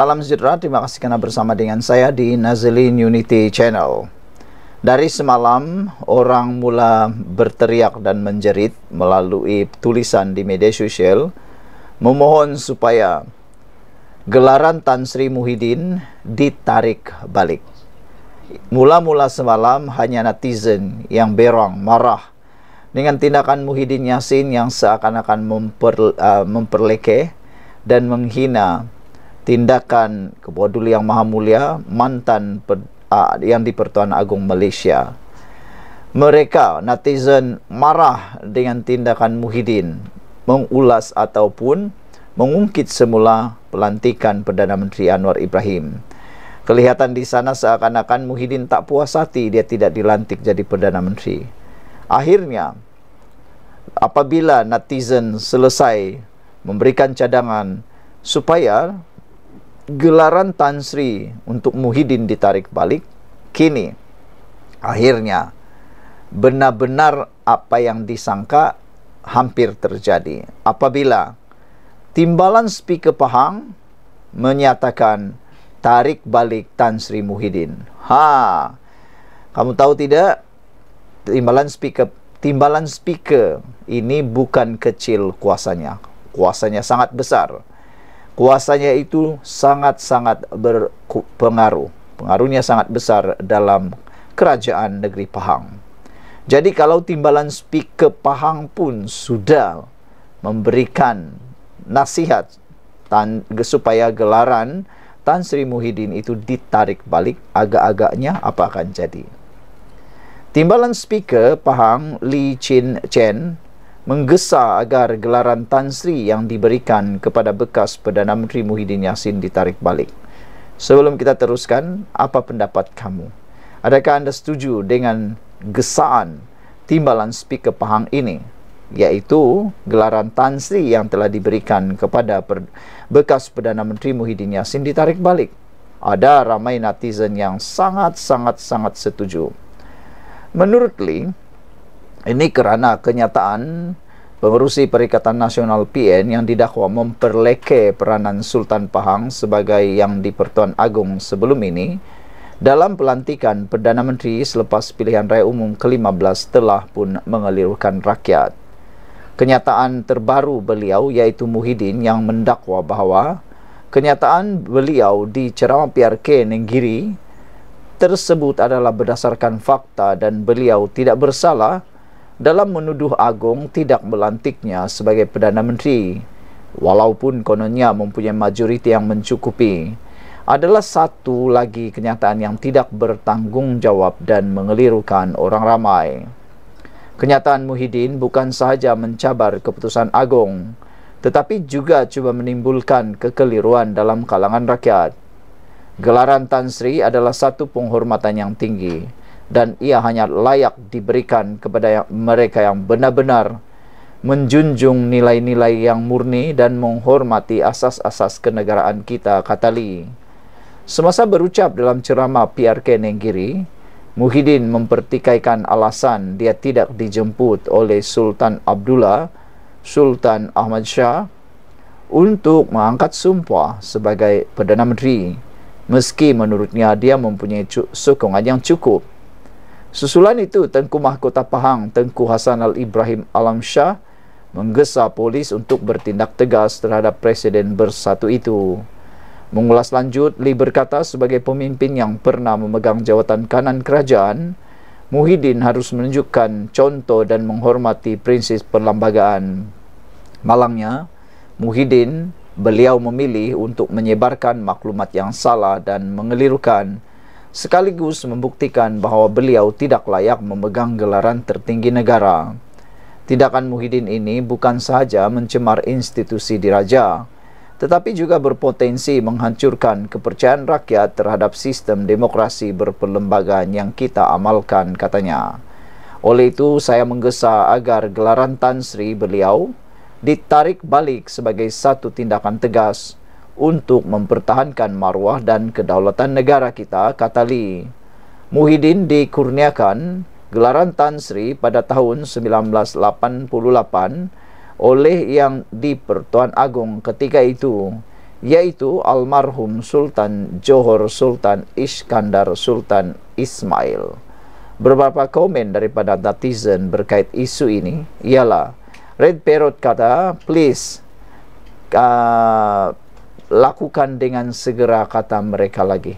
Salam sejahtera, terima kasih kerana bersama dengan saya di Nazeline Unity Channel. Dari semalam, orang mula berteriak dan menjerit melalui tulisan di media sosial memohon supaya gelaran Tan Sri Muhyiddin ditarik balik. Mula-mula semalam hanya netizen yang berong marah dengan tindakan Muhyiddin Yassin yang seakan-akan memper, uh, memperlekeh dan menghina tindakan kepada yang maha mulia mantan per, uh, yang di Pertuan Agung Malaysia mereka netizen marah dengan tindakan Muhyiddin mengulas ataupun mengungkit semula pelantikan Perdana Menteri Anwar Ibrahim kelihatan di sana seakan-akan Muhyiddin tak puas hati dia tidak dilantik jadi Perdana Menteri akhirnya apabila netizen selesai memberikan cadangan supaya gelaran Tan Sri untuk Muhyiddin ditarik balik kini akhirnya benar-benar apa yang disangka hampir terjadi apabila timbalan speaker Pahang menyatakan tarik balik Tan Sri Muhyiddin ha kamu tahu tidak timbalan speaker timbalan speaker ini bukan kecil kuasanya kuasanya sangat besar kuasanya itu sangat-sangat berpengaruh. Pengaruhnya sangat besar dalam kerajaan negeri Pahang. Jadi kalau timbalan speaker Pahang pun sudah memberikan nasihat tan, supaya gelaran Tan Sri Muhyiddin itu ditarik balik, agak-agaknya apa akan jadi? Timbalan speaker Pahang Lee Chin Chen menggesa agar gelaran Tan Sri yang diberikan kepada bekas Perdana Menteri Muhyiddin Yassin ditarik balik. Sebelum kita teruskan, apa pendapat kamu? Adakah anda setuju dengan gesaan timbalan speaker Pahang ini? iaitu gelaran Tan Sri yang telah diberikan kepada per, bekas Perdana Menteri Muhyiddin Yassin ditarik balik. Ada ramai netizen yang sangat-sangat-sangat setuju. Menurut Lee, ini kerana kenyataan pengurusi Perikatan Nasional PN yang didakwa memperleke peranan Sultan Pahang sebagai yang di Pertuan Agong sebelum ini dalam pelantikan Perdana Menteri selepas pilihan raya umum ke-15 telah pun mengelirukan rakyat. Kenyataan terbaru beliau iaitu Muhyiddin yang mendakwa bahawa kenyataan beliau di ceramah PRK Nenggiri tersebut adalah berdasarkan fakta dan beliau tidak bersalah dalam menuduh Agong tidak melantiknya sebagai Perdana Menteri walaupun kononnya mempunyai majoriti yang mencukupi adalah satu lagi kenyataan yang tidak bertanggungjawab dan mengelirukan orang ramai. Kenyataan Muhyiddin bukan sahaja mencabar keputusan Agong tetapi juga cuba menimbulkan kekeliruan dalam kalangan rakyat. Gelaran Tan Sri adalah satu penghormatan yang tinggi dan ia hanya layak diberikan kepada mereka yang benar-benar menjunjung nilai-nilai yang murni dan menghormati asas-asas kenegaraan kita, kata Li Semasa berucap dalam ceramah PRK Nenggiri, Muhyiddin mempertikaikan alasan dia tidak dijemput oleh Sultan Abdullah, Sultan Ahmad Shah, untuk mengangkat sumpah sebagai Perdana Menteri, meski menurutnya dia mempunyai sokongan yang cukup. Susulan itu, Tengku Mahkota Pahang, Tengku Hasan Al-Ibrahim Alam Shah menggesa polis untuk bertindak tegas terhadap Presiden Bersatu itu. Mengulas lanjut, Lee berkata sebagai pemimpin yang pernah memegang jawatan kanan kerajaan, Muhyiddin harus menunjukkan contoh dan menghormati prinsip perlembagaan. Malangnya, Muhyiddin beliau memilih untuk menyebarkan maklumat yang salah dan mengelirukan sekaligus membuktikan bahawa beliau tidak layak memegang gelaran tertinggi negara. Tindakan Muhyiddin ini bukan sahaja mencemar institusi diraja, tetapi juga berpotensi menghancurkan kepercayaan rakyat terhadap sistem demokrasi berperlembagaan yang kita amalkan, katanya. Oleh itu, saya menggesa agar gelaran Tan Sri beliau ditarik balik sebagai satu tindakan tegas untuk mempertahankan maruah dan kedaulatan negara kita, kata Li. Muhyiddin dikurniakan gelaran Tan Sri pada tahun 1988 oleh yang di Pertuan agung ketika itu, yaitu almarhum Sultan Johor Sultan Iskandar Sultan Ismail. Beberapa komen daripada netizen berkait isu ini ialah Red Parrot kata, please, uh, lakukan dengan segera kata mereka lagi.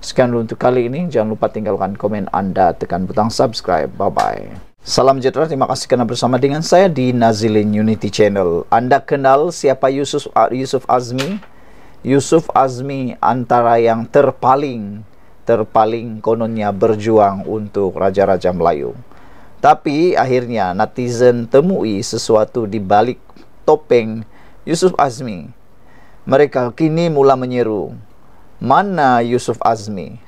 Sekian dulu untuk kali ini. Jangan lupa tinggalkan komen anda. Tekan butang subscribe. Bye-bye. Salam sejahtera. Terima kasih kerana bersama dengan saya di Nazilin Unity Channel. Anda kenal siapa Yusuf, Yusuf Azmi? Yusuf Azmi antara yang terpaling, terpaling kononnya berjuang untuk Raja-Raja Melayu. Tapi akhirnya netizen temui sesuatu di balik topeng Yusuf Azmi mereka kini mula menyeru mana Yusuf Azmi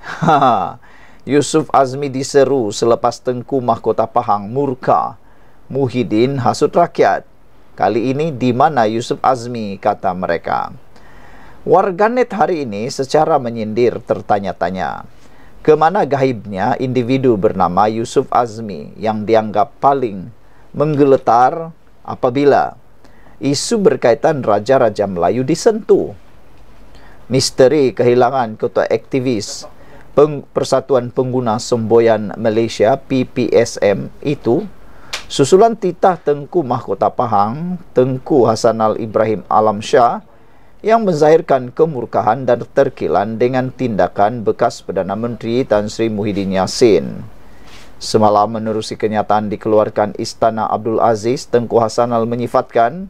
Yusuf Azmi diseru selepas Tengku Mahkota Pahang murka Muhyiddin hasut rakyat kali ini di mana Yusuf Azmi kata mereka warganet hari ini secara menyindir tertanya-tanya Kemana gaibnya individu bernama Yusuf Azmi yang dianggap paling menggeletar apabila isu berkaitan Raja-Raja Melayu disentuh. Misteri kehilangan ketua aktivis Peng Persatuan Pengguna Semboyan Malaysia PPSM itu susulan titah Tengku Mahkota Pahang Tengku Hasanal Ibrahim Alam Shah yang menzahirkan kemurkahan dan terkilan dengan tindakan bekas Perdana Menteri Tan Sri Muhyiddin Yassin. Semalam menerusi kenyataan dikeluarkan Istana Abdul Aziz, Tengku Hasanal menyifatkan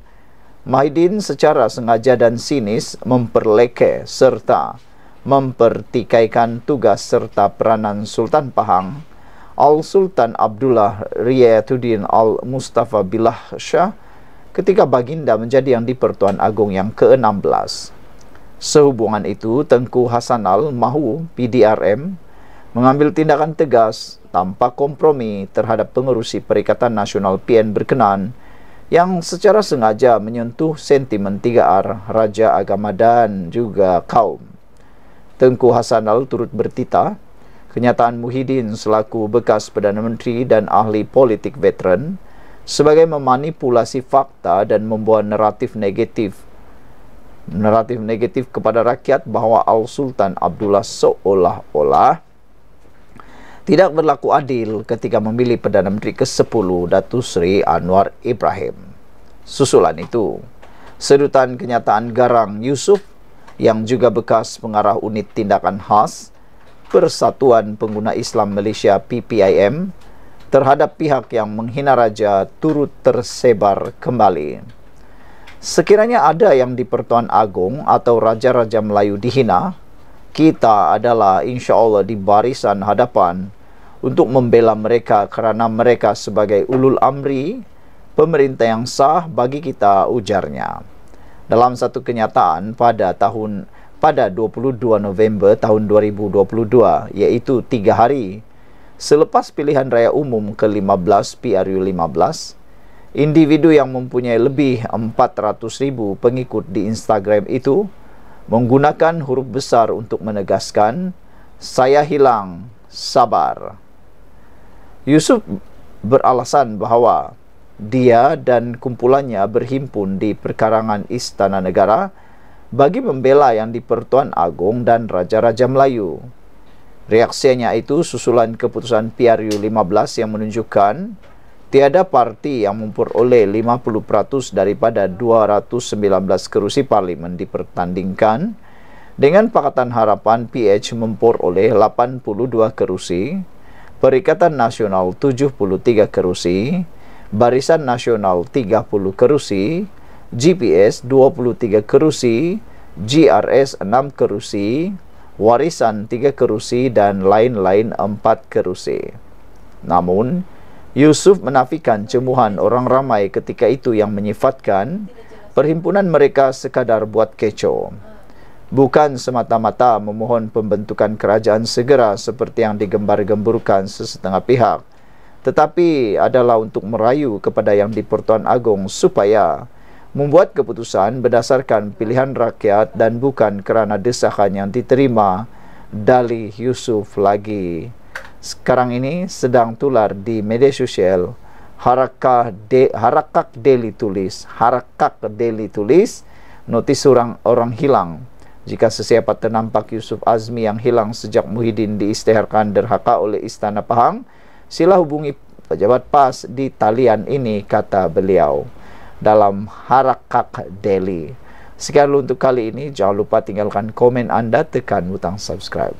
Maidin secara sengaja dan sinis memperleke serta mempertikaikan tugas serta peranan Sultan Pahang Al Sultan Abdullah Riyatuddin Al Mustafa Billah Shah ketika baginda menjadi yang di Pertuan Agong yang ke-16. Sehubungan itu Tengku Hasan Al Mahu PDRM mengambil tindakan tegas tanpa kompromi terhadap pengerusi Perikatan Nasional PN berkenaan yang secara sengaja menyentuh sentimen tiga r Raja Agama dan juga kaum. Tengku Hasanal turut bertita, kenyataan Muhyiddin selaku bekas Perdana Menteri dan ahli politik veteran sebagai memanipulasi fakta dan membuat naratif negatif naratif negatif kepada rakyat bahawa Al-Sultan Abdullah seolah-olah tidak berlaku adil ketika memilih Perdana Menteri ke-10 Datu Seri Anwar Ibrahim. Susulan itu, sedutan kenyataan Garang Yusuf yang juga bekas pengarah unit tindakan khas Persatuan Pengguna Islam Malaysia PPIM terhadap pihak yang menghina raja turut tersebar kembali. Sekiranya ada yang di Pertuan Agong atau Raja-Raja Melayu dihina, kita adalah insya Allah di barisan hadapan untuk membela mereka kerana mereka sebagai ulul amri pemerintah yang sah bagi kita ujarnya. Dalam satu kenyataan pada tahun pada 22 November tahun 2022 iaitu tiga hari selepas pilihan raya umum ke-15 PRU15 individu yang mempunyai lebih 400,000 pengikut di Instagram itu menggunakan huruf besar untuk menegaskan saya hilang sabar. Yusuf beralasan bahawa dia dan kumpulannya berhimpun di perkarangan istana negara bagi membela yang dipertuan agung dan raja-raja Melayu. Reaksinya itu susulan keputusan PRU 15 yang menunjukkan Tiada parti yang memperoleh 50% daripada 219 kerusi parlimen dipertandingkan dengan Pakatan Harapan PH memperoleh 82 kerusi, Perikatan Nasional 73 kerusi, Barisan Nasional 30 kerusi, GPS 23 kerusi, GRS 6 kerusi, Warisan 3 kerusi dan lain-lain 4 kerusi. Namun, Yusuf menafikan cemuhan orang ramai ketika itu yang menyifatkan perhimpunan mereka sekadar buat kecoh. Bukan semata-mata memohon pembentukan kerajaan segera seperti yang digembar-gemburkan sesetengah pihak, tetapi adalah untuk merayu kepada yang di Pertuan Agong supaya membuat keputusan berdasarkan pilihan rakyat dan bukan kerana desakan yang diterima dari Yusuf lagi sekarang ini sedang tular di media sosial harakah de, harakak daily tulis harakak daily tulis notis orang orang hilang jika sesiapa ternampak Yusuf Azmi yang hilang sejak Muhyiddin diistiharkan derhaka oleh Istana Pahang sila hubungi pejabat PAS di talian ini kata beliau dalam harakak daily sekian untuk kali ini jangan lupa tinggalkan komen anda tekan butang subscribe